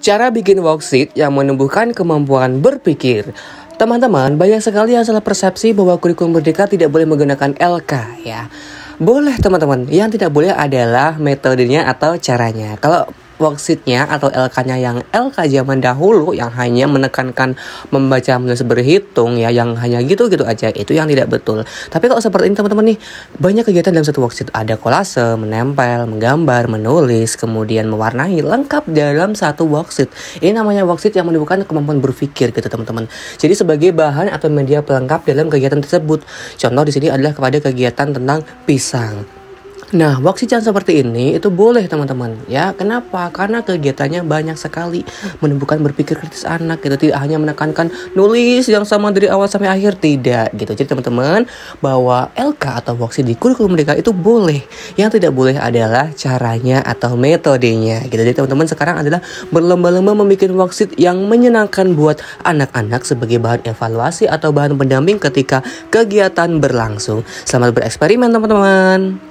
Cara bikin worksheet yang menumbuhkan kemampuan berpikir. Teman-teman, banyak sekali yang salah persepsi bahwa kurikulum merdeka tidak boleh menggunakan LK ya. Boleh teman-teman, yang tidak boleh adalah metodenya atau caranya. Kalau worksheetnya atau LK-nya yang LK zaman dahulu yang hanya menekankan membaca menulis berhitung ya yang hanya gitu-gitu aja itu yang tidak betul tapi kalau seperti ini teman-teman nih banyak kegiatan dalam satu worksheet ada kolase menempel menggambar menulis kemudian mewarnai lengkap dalam satu worksheet ini namanya worksheet yang menunjukkan kemampuan berpikir gitu teman-teman jadi sebagai bahan atau media pelengkap dalam kegiatan tersebut contoh di sini adalah kepada kegiatan tentang pisang Nah, waksican seperti ini itu boleh teman-teman ya. Kenapa? Karena kegiatannya banyak sekali menumbuhkan berpikir kritis anak gitu. Tidak hanya menekankan nulis yang sama dari awal sampai akhir tidak gitu. Jadi teman-teman bahwa LK atau waksi di kurikulum mereka itu boleh. Yang tidak boleh adalah caranya atau metodenya gitu. Jadi teman-teman sekarang adalah berlomba-lomba membuat waksit yang menyenangkan buat anak-anak sebagai bahan evaluasi atau bahan pendamping ketika kegiatan berlangsung. Selamat bereksperimen teman-teman.